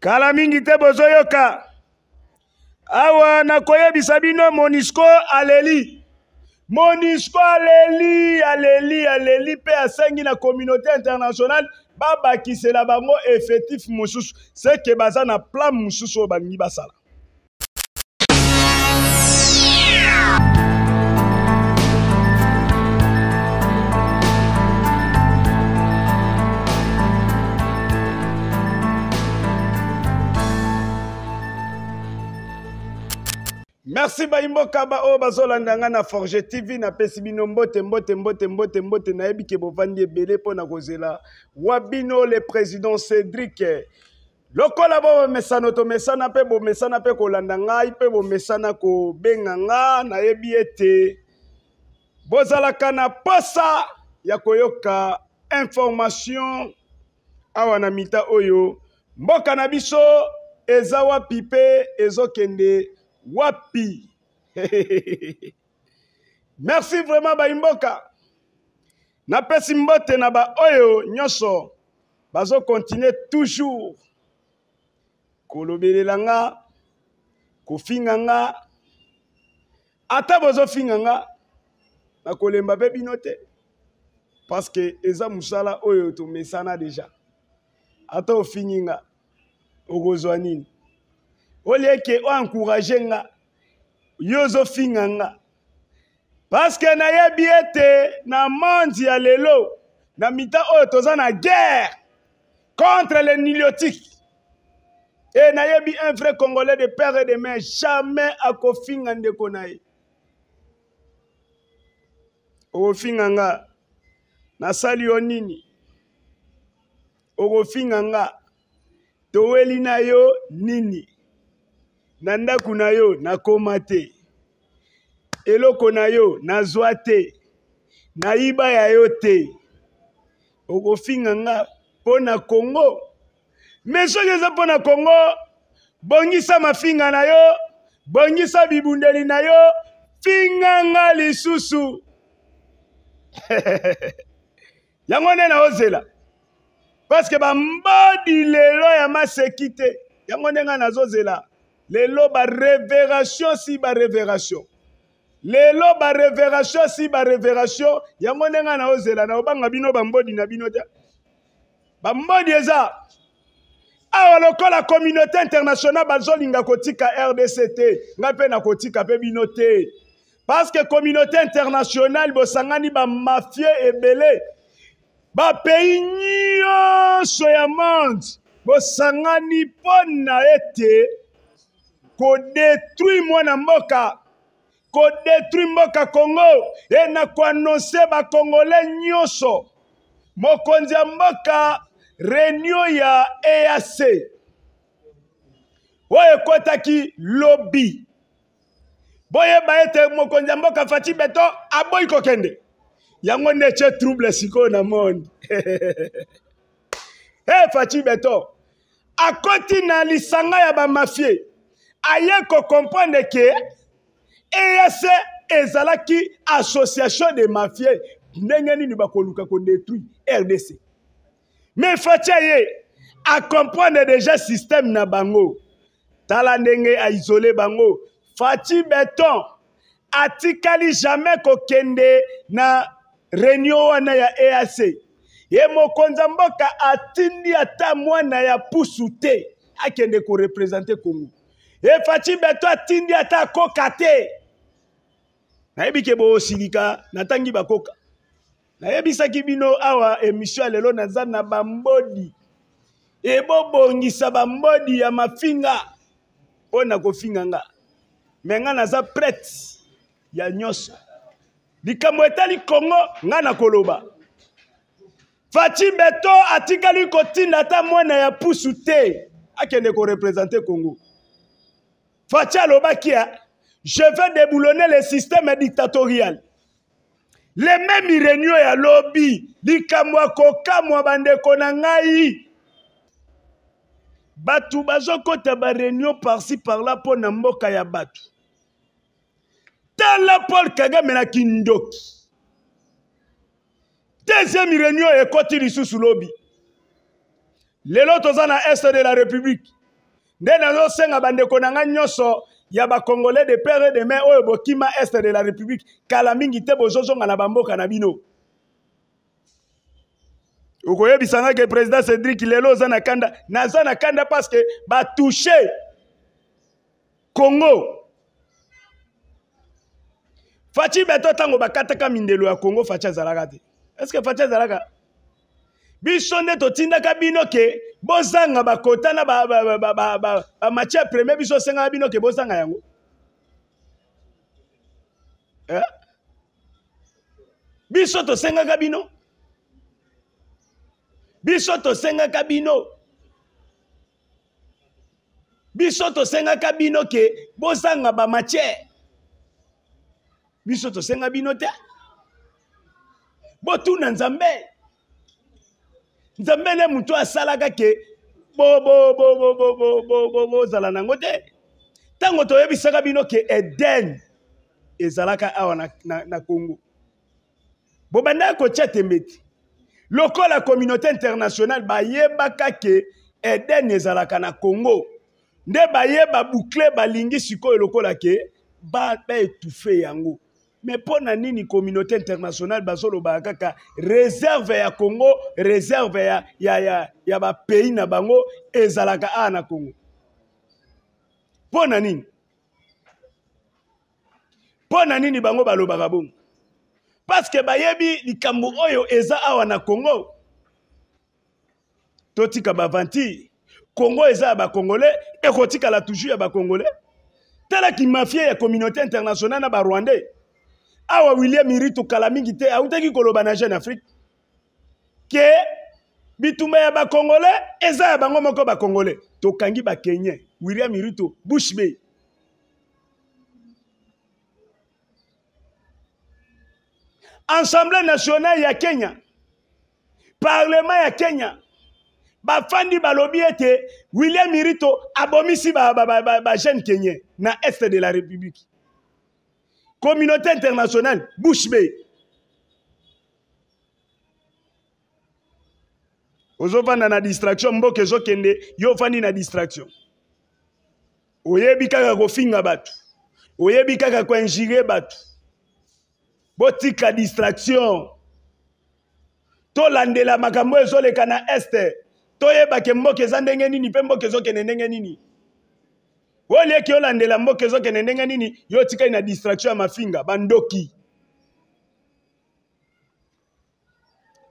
kala mingi te bozoyoka awa nakoyebisa bino monisco aleli monisco aleli aleli aleli mpe asengi na communauté internationale babakisela bango effectif mosusu seke baza na plan mosusu oyo balingi basala merci bayimboka ba oyo oh, bazolanda ngai na forge tv napesi bino mbote mbote mbote mbote mbote nayebi ke bovandi ebele mpo na kozela wa bino le président cédrik lokola bomesano tomesana mpe bomesana mpe kolanda ngai mpe bomesana kobenga nga nayebi ete bozalaka na posa ya koyoka information awa na mita oyo mboka na biso eza wapi mpe ezokende wapi merci vraiment baimboka napesi mbote na baoyo nyonso bazokontinue toujours kolobelela nga kofinga nga ata bozofinga nga nakolemba mpe bino te parceke eza mosala oyo tomesana deja ata ofingi nga okozwa nini olia eke oencourage nga yo ozofinga nga parceke nayebi ete na monde ya lelo na mita oyo toza na guerre contre le niliotique e nayebi un vrai congolais de père et de mare jamais akofinga ndeko na ye okofinga nga nasali yo nini okofinga nga toweli na yo nini na ndako na yo nakóma te eloko na yo nazwa te nayiba ya yo te okofinga nga mpo na kongo me soki eza mpo na kongo bongisa mafinga na yo bongisa bibundeli na yo finga nga lisusu yango nde naozela parceke bambadi lelo ya maseki te yango nde ngai nazozela lelo bareveration si bareveration lelo bareveration si bareveration yango ndenge na ozela na obanga bino bambodi na bino te bambodi eza awa lokola communauté internationale bazolinga kotika rdc te ngai mpe nakotika mpe bino te parce que communauté internationale bosangani bamafie ebele bapeyi nyonso ya monde bosangani mpo na ete kodetruire mwana mboka kodetruire mboka kongo ye na koanonse bakongole nyonso mokonzi ya mboka réunion ya eac oyo ekɔtaki lobi boyeba ete mokonzi ya mboka faci beto aboyi kokende yango nde tie trouble sikoyo na monde e eh, faci beto akoti na lisanga ya bamafie aye kokomprendre ke eac ezalaki association de mafie ndenge nini bakoluka kodétruire rdc me fati aye akomprendre déjà système na bango tala ndenge aisole bango fati beton atikali jamais kokende na réunion wana ya eac ye mokonza mboka atindi ata mwana ya pusu te akende korepresente kongo efati beto atindi ata akoka te nayebi ke bosilika natangi bakoka nayebisaki bino awa emission ya lelo naza na bambodi ebobongisa bambodi ya mafinga mpo na kofinga nga me nga naza prete ya nyonso likambo etali kongo nga na koloba fati beto atikali kotinda ata mwana ya pusu te akende korepresente kongo Fatia Lobakia, je vais déboulonner le système dictatorial. Les mêmes réunions ya lobby, likamwa kokamwa bandeko na ngai. Batu bazokota ba réunion par-ci par-là po na mboka ya batu. Tala Paul Kagame na kindoki. Deuxième réunion ekoti lisusu lobby. Lelo toza na est de la République. nde nazosenga bandeko na ngai nyonso ya bacongolais de pere de mai oyo bokima este de la république kala mingi te bozozonga na bamboka na bino okoyebisa ngai ke président cédrik lelo oza na kanda naza na kanda parce que batouche congo faci beto ntango bakataka mindelo ya congo faci azalaka te estce faci azalaka biso nde totindaka bino ke bozanga bakota na bamatie ya premier biso osengana bino ke bozanga yango biso tosengaka bino biso tosengaka bino biso tosengaka bino ke bozanga bamatiere biso tosenga bino te botuna nzambe nzambe nde motu asalaka ke bozala nango te ntango toyebisaka bino ke eden ezalaka awa na congo bobandaka kotia tembe te lokola communauté internationale bayebaka ke eden ezalaka na congo nde bayeba boucle balingi sikoyo lokola ke baetufe yango ba me mpo na nini communauté internationale bazolobaka kaka réserve ya congo réserve ya, ya, ya, ya bapays na bango ezalaka awa na congo mpo na nini mpo na nini bango balobaka bongo parceke bayebi likambo oyo eza awa na congo totika bavantir congo eza ya bacongolais ekotikala toujours ya bacongolais tala kimafie ya communauté internationale na barwandais awa william iri tokala mingi te autaki koloba na jeune afrique ke bitumba ya bacongolais eza ya bango moko bacongolais tokangi bakenyen william irito bush bay assemblée nationale ya kenya parlement ya kenya bafandi balobi ete william irito abomisi bajeune ba, ba, ba, ba kenyen na este de la république communauté internationale bouche be ozovanda na distraction mboka ezokende yo ofandi na distraction oyebi kaka kofinga bato oyebi kaka koinjire bato botika distraction tolandela makambo ezoleka na este toyebake mboka eza ndenge nini mpe mboka ezokende ndenge nini oyo olieki olandela mboka ezokende ndenge nini yo otikali na distraction ya mafinga bandoki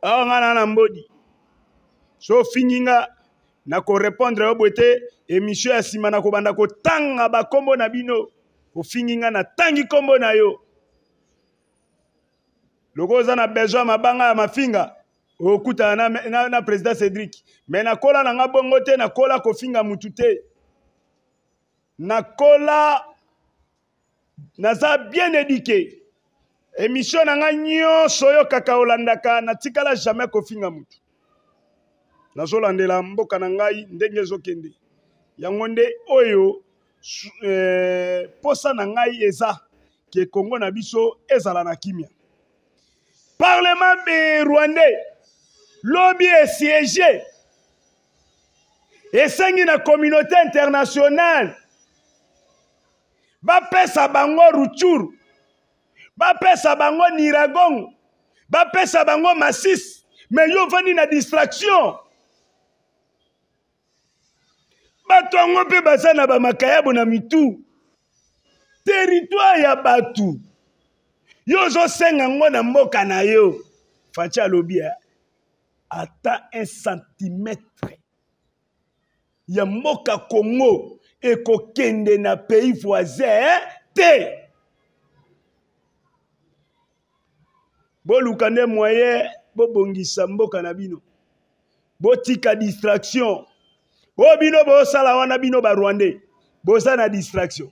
awa ngai naa na mbodi so ofingi nga na korepondre yo boye te émission ya nsima na kobanda kotanga bakombo na bino ofingi nga natangi kombo na yo lokola oza na besoin ya mabanga ya mafinga okutana na, na, na président cédrik me nakola na nga bongo te nakola kofinga mutu te nakola naza bien éduqué émission na ngai nyonso oyo kaka olandaka natikala jamais kofinga motu nazolandela mboka na ngai ndenge ezokende yango nde oyo eh, posa na ngai eza ke kongo na biso ezala na kimia parlement eh, rwandais lobi esiége esengi na communauté internationale bapesa bango ruchuru bapesa bango niragon bapesa bango masisi me yo ofandi na distraction bato yango mpe baza na bamakayabo na mitu teritwire ya bato yo ozosenga ngo na mboka na yo faci alobi ata 1 centimetre ya mboka kongo ekokende na pays voisin te boluka nde moyen bobongisa mboka na bino botika distraction oyo bino bosala wana bino barwandais boza na distraction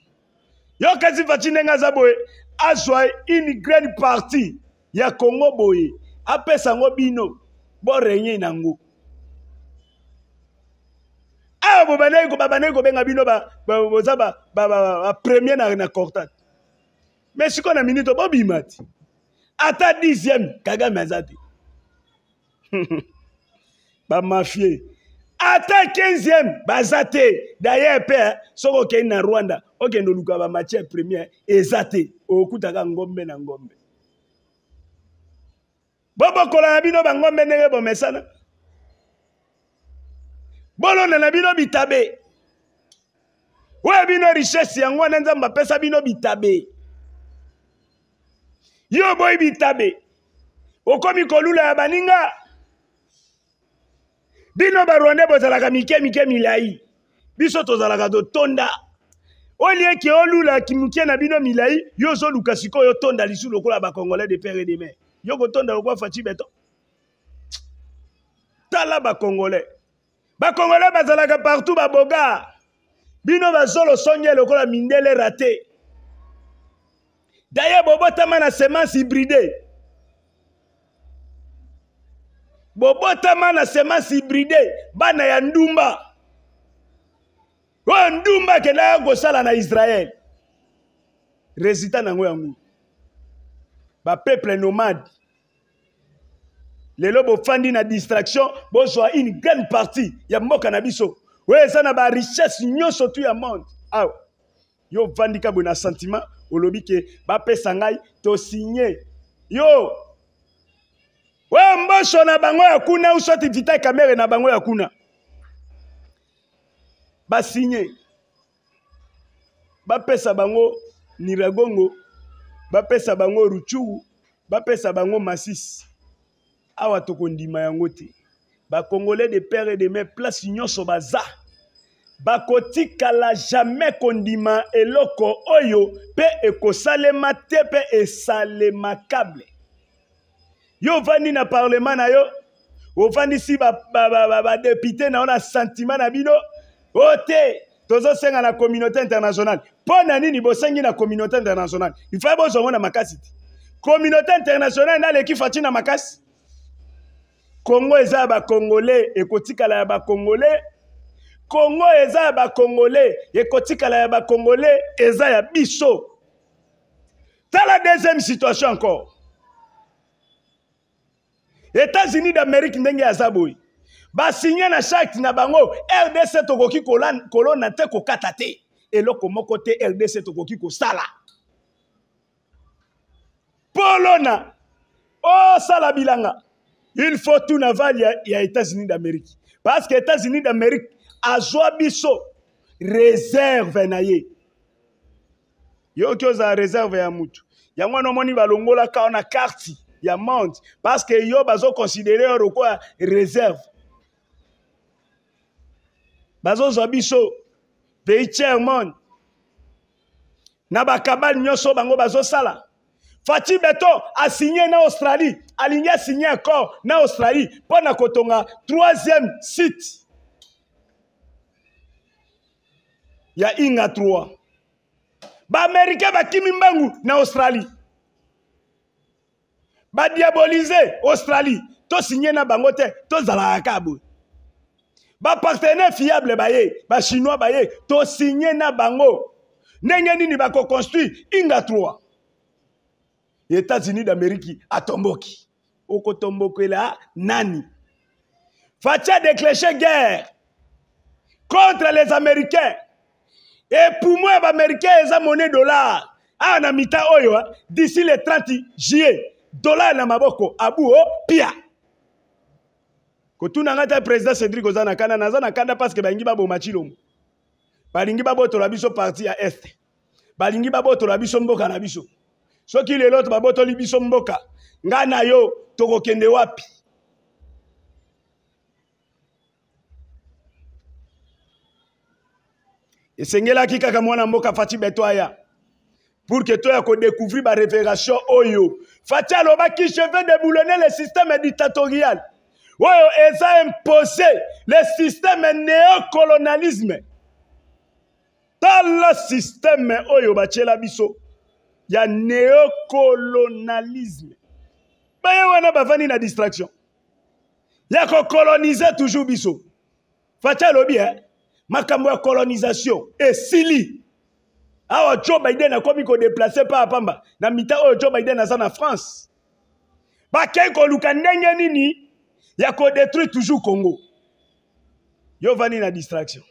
yo kasi faci ndenge aza boye azwa une grande partie ya congo boye apesa yango bino borenye nango awa bobandaki kobenga bino boza bapremier na cortat mais sikoyo na minute bobima ti ata dixième kagame aza te bamafie ata quinzième baza te dayer pe soki okei na rwanda okende oluka bamatiere première eza te okutaka ngombe na ngombe bobokola na bino bangombe ndenge bomesana bolonela bino bitabe oyo bino richese yango wana nzambe apesa bino bitabe yo boyi bitabe okomi kolula ya baninga bino barwandais bozalaka mike mike milai biso tozalaka totonda olieki olula mike na bino milai yo ozoluka sikoyo otonda lisu lokola bacongolais de pere de mer yo kotonda lokola faci beto tala bacongolais bakongole bazalaka partout baboga bino bazolosonge lokola mindele rate daye bobotama na semence hybride bobotama na semence hybride bana ya ndumba oyo ndumba akendaka kosala na israele resultat nango yango bapeple nomade lelo bofandi na distraction bozwa une grande partie ya mboka na biso oyo eza na barichesse nyonso tu ya monde awa yo ovandika boye na sentiment olobi ke bapesa ngai tosigne yo oyo mboso na bango ya kuna ou certificat camere na bango ya kuna basigne bapesa bango niragongo bapesa bango ruchugu bapesa bango masisi awa tokondima yango te bakongole de père et de mai place nyonso baza bakotikala jamais kondima eloko oyo mpe ekosalema te mpe esalemakabe yo ovandi na parlema na yo ovandisi badepute na yo na sentima na bino o te tozosenga na communauté internationale mpo na nini bosengi na communauté internationale ifai bozongo na makasi te communauté internationale naleki faci na makasi kongo eza ya bakongole ekotikala ya bakongole kongo eza ya bakongole ekotikala ya bakongole eza ya biso tala deuxième situation encore états-unis d'amérique ndenge aza boye basinye na charte na bango rdc tokoki kolona te kokata te eloko moko te rdc tokoki kosala polona osala bilanga il faut tuna vale ya, ya états-unis d'amérique parce que états-unis d'amérique azwa biso réserve na ye yoki ozala réserve ya mutu yango wana omoni balongolaka yo na karte ya monde parce que yo bazoconsidere yo lokola réserve bazozwa biso pays tiers monde na bakabali nyonso bango bazosala faci beto asinye na australie alingi asinye accord na australie mpo na kotonga troisième site ya inga 3 baamerikain bakimi mbangu na australie badiabolize australie tosinye na bango te tozalaka kaka boye bapartenaire fiable baye bachinois baye tosinye na bango ndenge nini bakoconstruire inga 3 États-Unis d'Amérique atomboki okotombokwela nani Fatia déclenché guerre contre les Américains epumwa ya baaméricain eza monnaie dollar awa ah, na mita oyo d'ici le 30 juillet dollar na maboko abu o oh, pia kotuna ngai ta président cédrik oza na kanda naza na kanda parceke balingi baboma chilomo balingi babotola biso parti ya este balingi babotola biso mboka na biso soki lelo tobabotoli biso mboka ngai na yo tokokende wapi esengelaki kaka mwana mboka fati beto aya pour ke toya kodécouvrir barévération oyo fati alobaki je vais déboulonner le système dictatorial oyo eza impose le système néocolonialisme tala système oyo batyela biso ya neocolonialisme baye wana bavandi na distraction ya kokolonize toujours biso fati alobi eh? makambo ya colonisation esili awa joe biden akomi kodeplace mpa apamba na mita oyo oh, joe biden aza na france bakei koluka ndenge nini ya kodetruire toujours congo yo vandi na distraction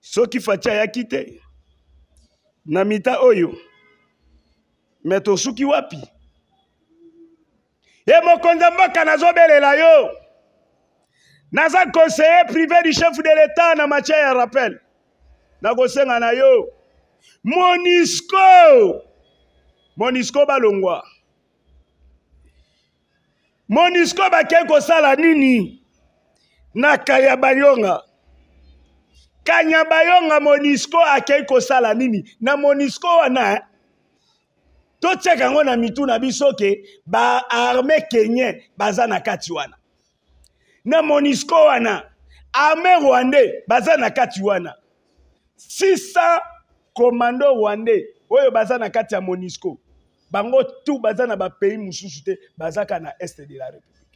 soki fati ayaki te na mita oyo me tosuki wapi ye mokonzi ya mboka nazobelela yo naza conseiller privé du chef de l'état na matière ya rappel nakosenga na yo monisco monisco balongwa monisco bakei kosala nini na kaya bayonga kanyamba yonga monisco akei kosala nini na monisco wana eh? totiaka yango na mitu na biso ke baarme kenyen baza na kati wana na monisco wana arme rwandais baza na kati wana 600 komando rwandais oyo baza na kati ya monisco bango tu baza na bapays mosusu te bazaka na este de la république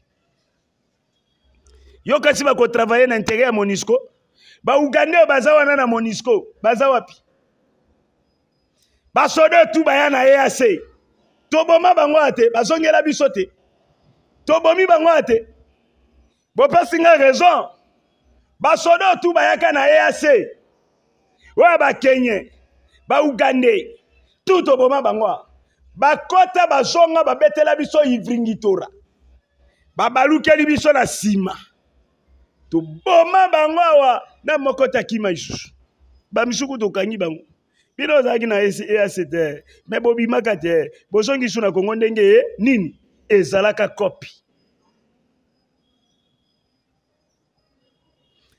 yo kasi bakotravaille na intere ya monisco baugande oyo baza wana na monisco baza wapi basoda tu baya na ye ase toboma bango ya te bazongela biso te tobomi bango ya te bopesi nga raison basoda tu bayaka na ye ase oyo bakenye baugande tu toboma bango bakota bazonga babetela biso ivringitora babalukeli biso na nsima toboma bango awa na moko takima lisusu bamisuku tokangi bango bino ozalaki na eac te me bobimaka te bozongisu na kongo ndenge ye nini ezalaka kopi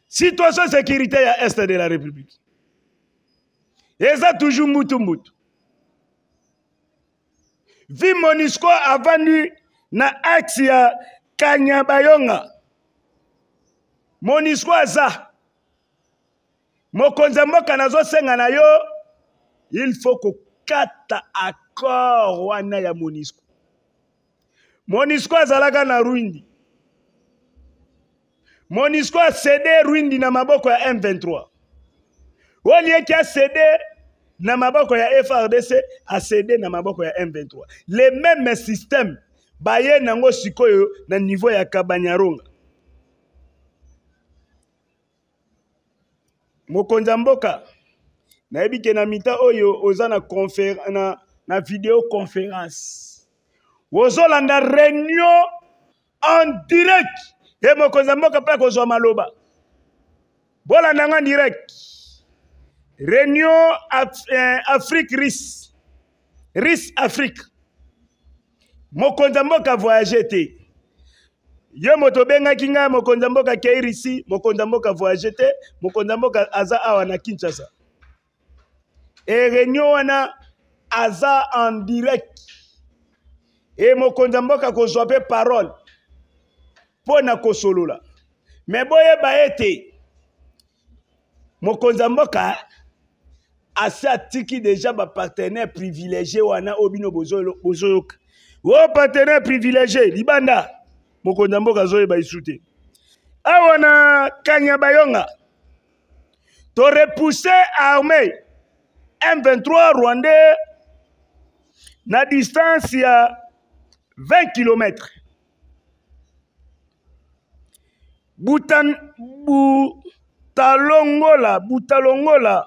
situation sécurité ya este de la république eza toujours mbutumbutu vi monisco avandi na axe ya kanyabayonga monisco aza mokonzi ya mboka nazosenga na yo il faut kokata accord wana ya monisco monisco azalaka na rwindi monisco asede rwindi na maboko ya m23 olieki asede na maboko ya frdc asede na maboko ya m23 le meme systeme baye nango sikoyo na niveau ya kabanyaronga mokonzi ya mboka nayebi ke na mita oyo oza na, na, na video conférence ozolanda réunion en direct ye mokonzi ya mboka mpe akozwa maloba bolanda nga direct réunion Af eh, afrique ris ris afrique mokonzi ya mboka voyage te ye moto obengaki ngai mokonzi ya mboka keirisi mokonzi ya mboka voyage te mokonzi ya mboka aza awa na kinshasa e réunion wana aza en direct e mokonzi ya mboka kozwa mpe parole mpo na kosolola me boyeba ete mokonzi ya mboka asi atiki deja bapartenaire privilégie wana oyo bino bozoyoka o partenaire privilégie libanda mokonzi ya mboka azoyeba isu te awa na kanya bayonga torepousse arme m23 rwandais na distance ya 20 km butan butalongola butalongola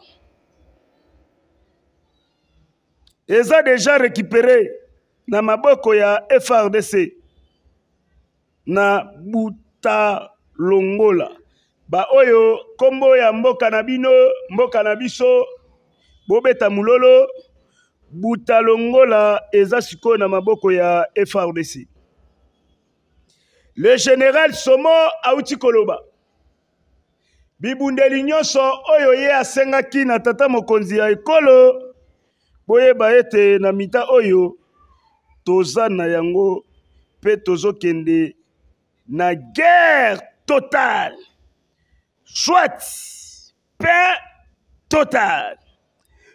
eza déjà récupéré na maboko ya frdc na butalongola baoyo nkombo ya mboka na bino mboka na biso bobeta mololo butalongola eza sikoyo na maboko ya frdc le général somo awuti koloba bibundeli nyonso oyo ye asengaki na tata mokonzi ya ekolo boyeba ete na mita oyo toza na yango mpe tozokende na guerre totale soit pain totale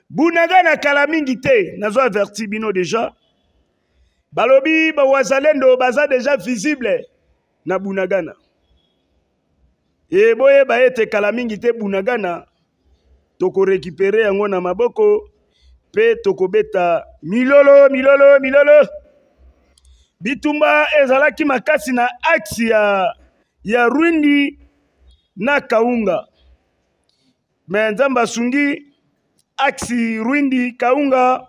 bunanga na kala mingi te nazo averti bino déjà balobi bawazalendo baza déjà visible na bunagana e boyeba ete kala mingi te bunagana tokorekipere yango na maboko mpe tokobeta milolo milolo milolo bitumba ezalaki makasi na axe ya, ya rwindi na kaunga me nzambe asungi axe rwindi kaunga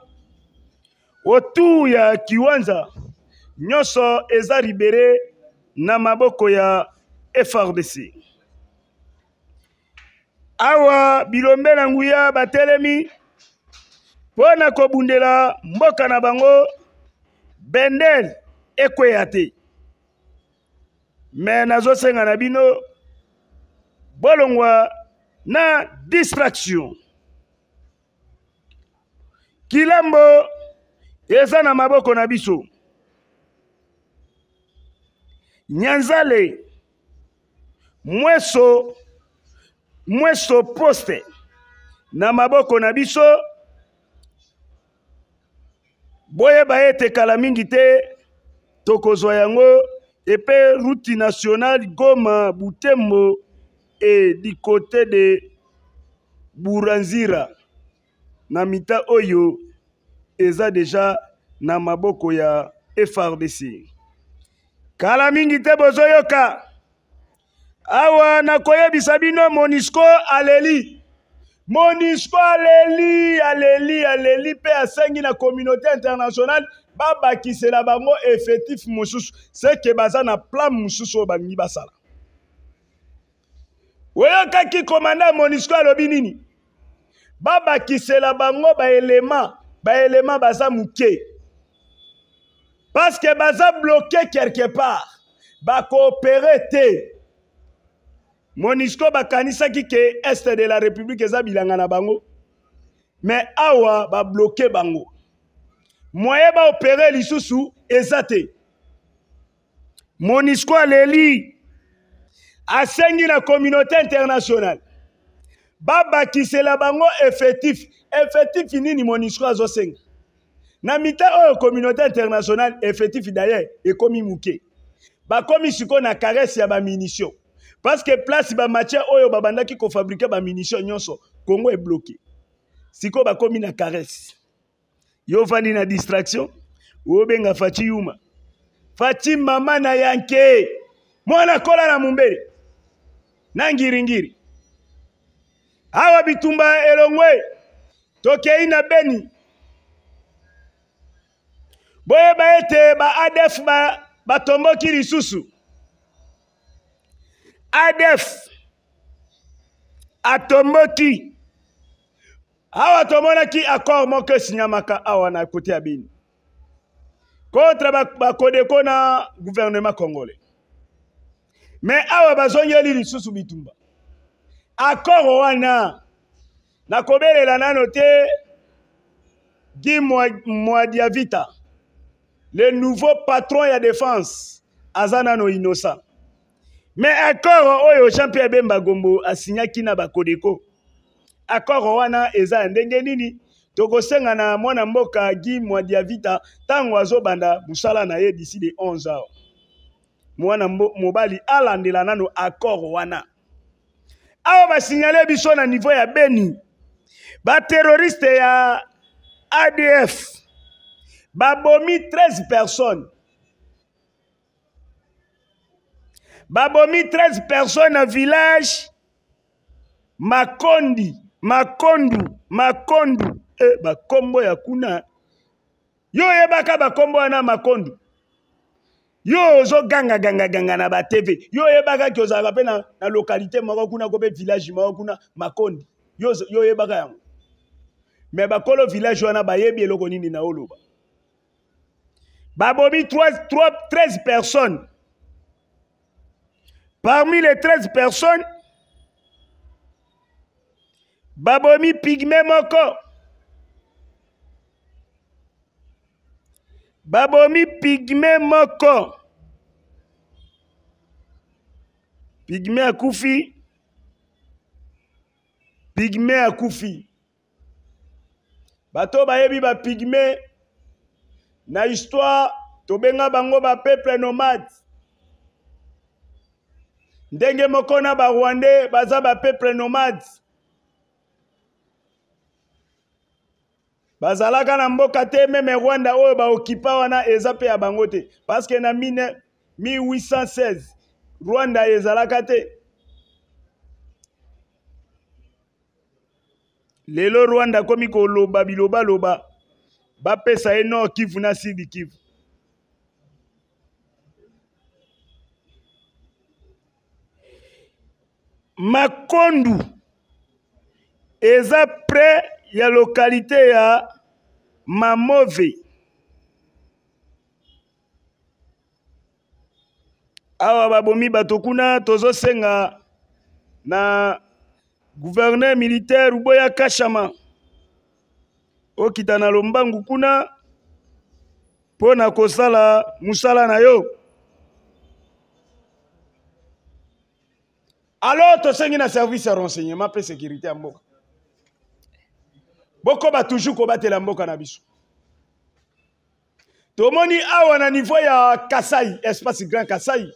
otu ya kiwanza nyonso eza libere na maboko ya frdc awa bilombe na nguya batelemi mpo na kobundela mboka na bango bendele ekweya te me nazosenga na bino bolongwa na distraction kilambo eza na maboko na biso nyanzale mweso mweso poste na maboko na biso boyeba ete kala mingi te tokozwa yango epe ruti nationale goma butembo e du côté de buranzira na mita oyo eza deja na maboko ya frdc kala mingi te bozoyoka awa nakoyebisa bino monisco aleli monisco aleli aleli aleli mpe asengi na communauté internationale babakisela bango effectif mosusu seke baza na plan mosusu oyo balingi basala oyokaki komanda ya monisco alobi nini babakisela bango baelema baelema baza moke parceke baza bloke quelque part bakoopere te monisco bakanisaki ke este de la république eza bilanga na bango me awa babloke bango moyen baopere lisusu eza te monisco aleli asengi na communauté internationale babakisela bango effectif effectif nini monisco azosenga na mita oyo communauté internationale effectif dayer ekomi moke bakomi sikoyo na karese ya baminitio parce que place bamatière oyo babandaki kofabrike baminitio nyonso kongo ebloke sikoyo bakomi na karese yo ofandi na distraction oyobenga faci yuma faci mama na yanke mwana kola na mumbele na ngiringiri awa bitumba elongwe tokei na beni boyeba ete baadef batomboki ba lisusu adef atomboki awa tomonaki accord moko esinyamaka awa na kote ya bino contre bakodeko na gouvernement congolais me awa bazongeli lisusu bitumba accord wana nakobelela nano te gi mwadiavita le nouveau patron ya défense aza nano innocent me accord oyo jean pierre bemba gombo asinyaki na bakodeko akoro wana eza ya ndenge nini tokosenga na mwana mboka gi mwadiavita ntango azobanda mosala na ye disi de 11 heure mwana mobali alandela nano akor wana awa basinyale biso na niveau ya beni bateroriste ya adf babomi 13 personnes babomi 13 personnes na village makondi makondu makondu e bakombo ya kuna yo oyebaka bakombo wana makondu yo ozoganga ganga ganga na batv yo oyebakaki ozalaka mpe na, na lokalite moko kuna ko mpe village moko kuna makondi yo oyebaka yango me bakolo village wana bayebi eloko nini na oloba babomi 13 personnes parmi les 13 personnes babomi pigme moko babomi pigme moko pigme akufi pigme akufi bato bayebi bapigme na histoire tobenga bango bapeuple nomade ndenge moko na barwandais baza bapeuple nomade bazalaka na mboka te meme rwanda oyo baokipa wana eza mpe ya bango te parceke na 1816 rwanda ezalaka te lelo rwanda akomi koloba bilobaloba bapesa ye nord kivu na sidi kivu makondu eza pre ya lokalite ya mamove awa babomi bato kuna tozosenga na guverner militaire uboya kashama okita na lombangu kuna mpo na kosala mosala na yo alo tosengi na service ya renseignement mpe sécurité ya mboka bokoba toujours kobatela mboka na biso tomoni awa na niveau ya kasai espace grand kasai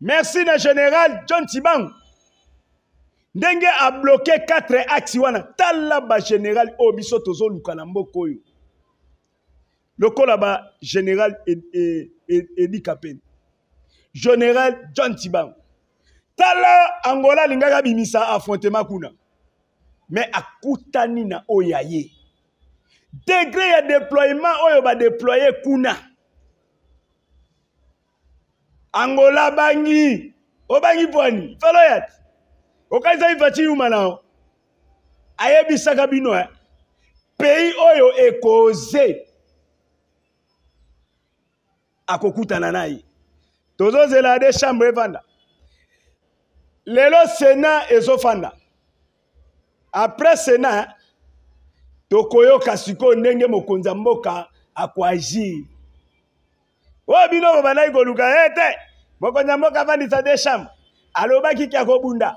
merci na général john tibangu ndenge abloke 4 axe wana tala bagénéral oyo biso tozoluka na mboka oyo lokola bagénéral edi e, e, kapene général john tibangu tala angola alingaka bimisa affrontement kuna me akutani na oyo aye degre ya deploiement oyo badeploye kuna angola bangi obangi pwani faloyat okanisaki vachiyuma nao ayebisaka bino eh? pays oyo ekoze akokutana na ye tozozela de chambre evanda lelo sena ezofanda après cena tokoyoka sikoyo ndenge mokonzi ya mboka akoagir oyo bino bo balai koluka ye eh, te mokonzi ya mboka afandisa de chambre alobaki ke akobunda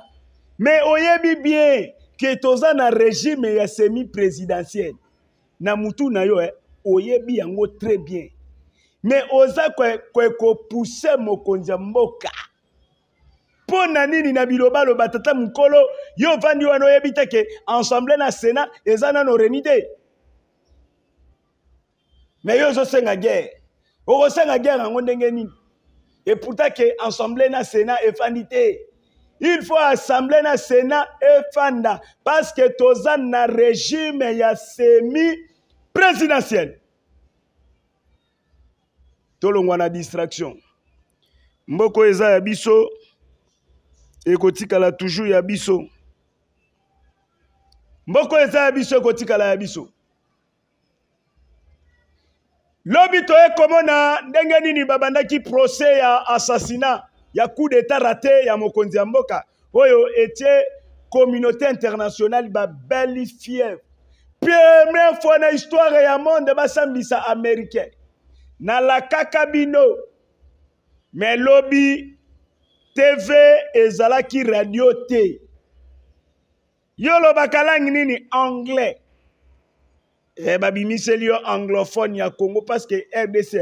me oyebi bien ke toza na régime ya semi présidentielle na mutu na yo eh, oyebi yango très bien me oza kopuse mokonzi ya mboka mpo na nini na bilobaloba tata mokolo yo ovandi wana oyebi te ke ensemble na sénat eza nano reni te me yo ozosenga guerre okosenga guerre yango ndenge nini eputa ke ensemble na sénat efandi te il faut assemble na sénat efanda parce que toza na régime ya semi présidentielle tolongwa na distraction mboka eza ya biso ekotikala toujours ya biso mboka eza ya biso ekotikala ya biso lobi toye komona ndenge nini babandaki procès ya assassinat ya coup d'état raté ya mokonzi ya mboka oyo etie communauté internationale babeli fievre première fois na histoire ya monde basambisa américain nalakaka bino me lobi tv ezalaki radio te yo olobaka langi nini anglais e, eh, babimiseli yo anglophone ya congo parceke rdc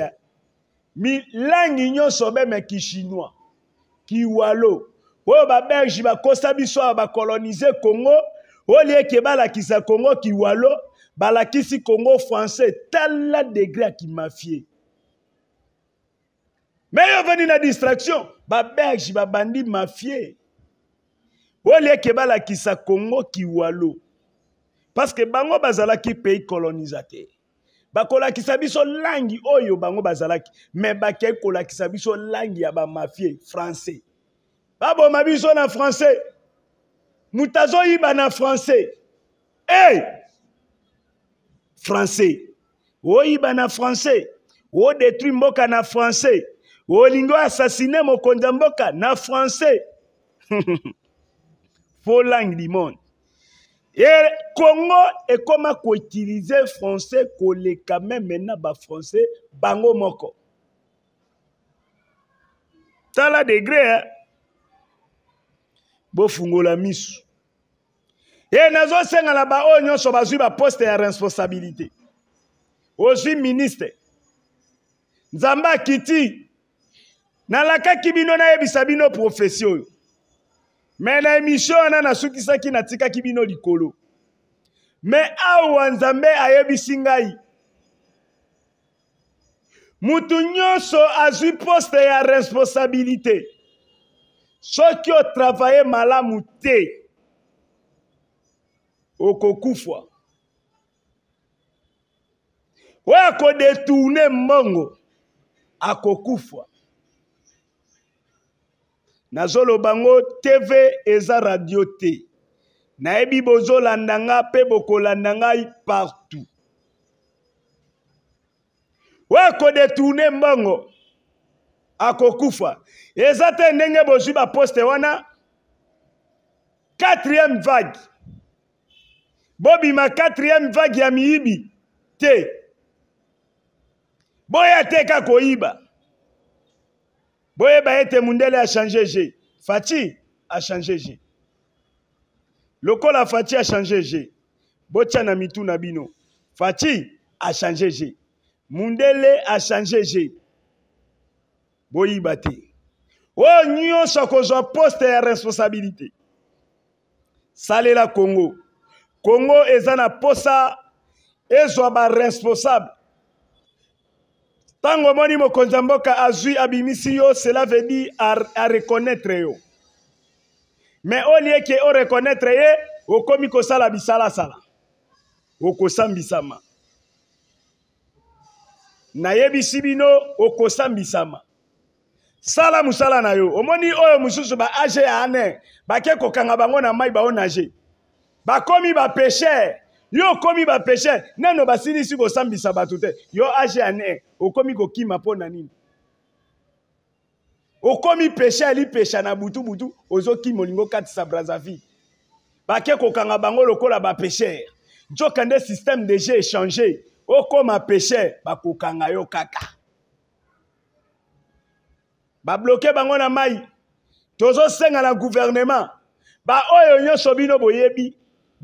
mi langi nyonso bemeki chinois kiwalo oyo babelge bakosa biso awa bakolonize congo olieke balakisa congo kiwalo balakisi congo français tala degre ya kimafie me yo veni na distraction babelge babandi mafie oyo eke balakisa congo kiwalo parceke bango bazalaki pays colonisateur bakolakisa biso langi oyo bango bazalaki me bakei kolakisa biso langi ya bamafie français baboma biso na français moto azoyiba na français hey! français oyiba na français odetruit mboka na français olingi assassine mokonzi ya mboka na français po langue du monde e congo ekóma koutilize français koleka meme na bafrançais bango moko tala degré bofungola miso ye nazosenga na baoyo nyonso bazwi baposte ya responsabilité ozwi ministre nzambe akiti nalakaki bino nayebisa bino profesi oyo me na emission wana nasukisaki natikaki bino likolo me awa nzambe ayebisi ngai mutu nyonso azwi poste ya responsabilité soki otravaye malamu te okokufa oyo akodetourne mbongo akokufa nazoloba ngo tv eza radio te nayebi bozolanda nga mpe bokolanda ngai partout we kodetourne mbongo akokufa eza te ndenge bozwi baposte wana quatrième vague bobima quatrième vague ya miyibi te boya te kaka koyiba boyeba ete mundele achange g fati achange g lokola fati achange g botya na mitu na bino fati achange g mundele achange g boyiba te oyo oh, nyonso akozwa poste ya responsabilité salela congo congo eza na posa ezwa baresponsable ntango omoni mokonzi ya mboka azwi abimisi yo cela veut dire areconnaitre yo me olie ke oreconnaitre ye okomi kosala bisalasala okosambisama nayebisi bino okosambisama sala mosala na yo omoni oyo mosusu baage ya ane bake kokanga bango na mai baonage bakomi bapeshere yo okomi bapeshe nano basilisi kosambisa bato te yo age ya ne okomi kokima mpo na nini okomi peshe alipesha na butubutu ozokima olingi okatisa brazaville bake kokanga bango lokola bapeshere nzoka nde systeme de jeu échange okoma peshe bakokanga yo kaka babloke bango na mai tozosenga na gouvernement baoyo nyonso bino boyebi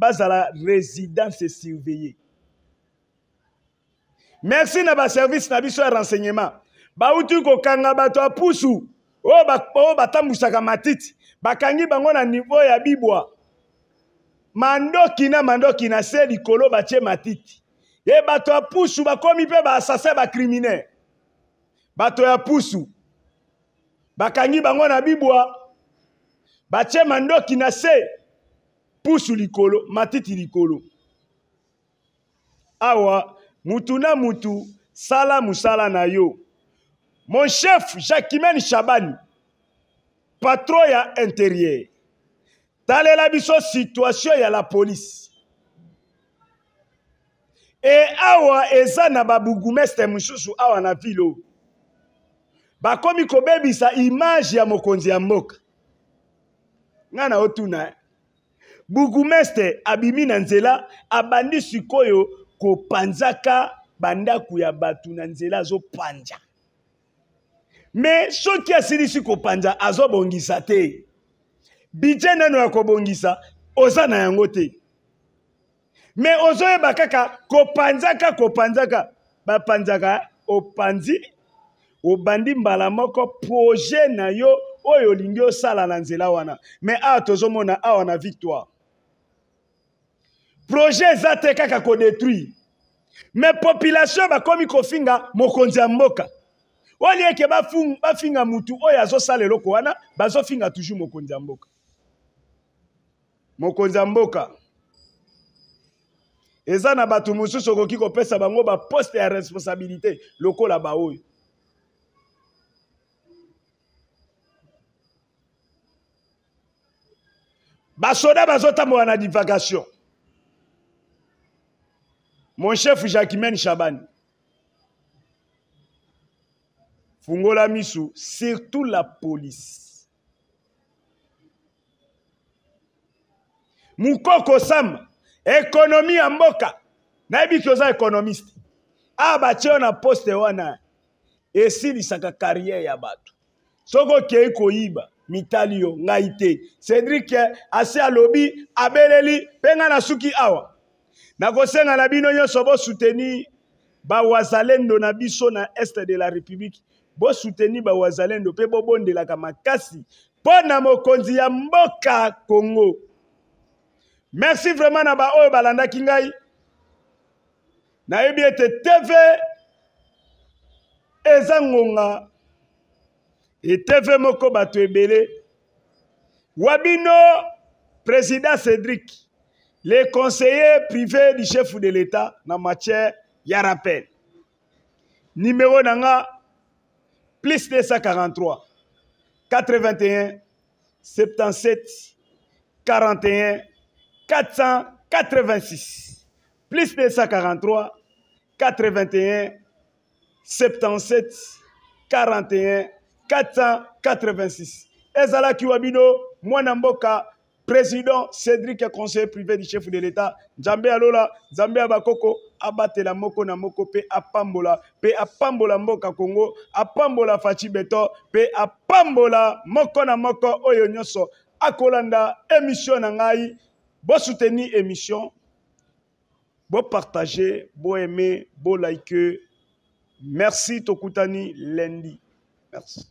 bazala résidence surveillée merci na baservice na biso ya renseignement bauti kokanga bato ya pusu oyo batambwisaka matiti bakangi bango na nivo ya bibwa mandoki na mandoki na se likolo batie matiti ye bato ya pusu bakomi mpe baasase bakriminele bato ya pusu bakangi bango na bibwa batie mandoki na se pusu likolo matiti likolo awa mutu na mutu sala mosala na yo mon chef jakimen shabani patron ya intérieur talela biso situation ya la polise e awa eza na babugumestre mosusu awa na ville oyo bakomi kobebisa image ya mokonzi ya mboka ngai na otuna bourgmestre abimi na nzela abandi sikoyo kopanzaka bandako ya bato na nzela azopanja me soki asilisi kopanja azobongisa te bidje nano ya kobongisa oza na yango te me ozoyeba kaka kopanzaka kopanzaka bapanzaka opanzi obandi mbala moko proje na yo oyo olingi osala na nzela wana me awa tozomona awa na victoire projet eza te kaka kodétruire me population bakomi kofinga mokonzi ya mboka oyo eke bafinga mutu oyo azosala eloko wana bazofinga toujours mokonzi ya mboka mokonzi ya mboka eza na bato mosusu okoki kopesa bango baposte ya responsabilité lokola baoyo basoda bazotambola na divagation Mon chef Jacqueline Chabani. Fungola Missou, surtout la police. Moukoko Sam, économie en mboka. Nayebi toza économiste. Abatie ah, na poste wana. esilisaka carrière ya bato soki okei koyiba mitali yo ngai te cédrik eh, ase alobi abeleli mpe ngai nasuki awa nakosenga na bino nyonso bosuteni bawazalendo na biso na este de la république bosuteni bawazalendo mpe bobondelaka makasi mpo na mokonzi ya mboka congo merci vraiment na baoyo balandaki ngai nayebi ete tv eza ngonga etv moko bato ebele wa bino président cédrik les conseillers privés du chef de l'État na matière ya rappel. Numéro nanga plus 243 81 77 41 486 plus 243 81 77 41 486 ezalaki wa bino mwana mboka président cédric conseiller privé du chef de l'état Djambe alola Zambé abakoko la moko na moko pe apambola pe apambola mboka kongo apambola Fachi beto pe apambola moko na moko oyo akolanda émission nangai, bo soutenir émission partager aimer bo like merci tokutani lendi merci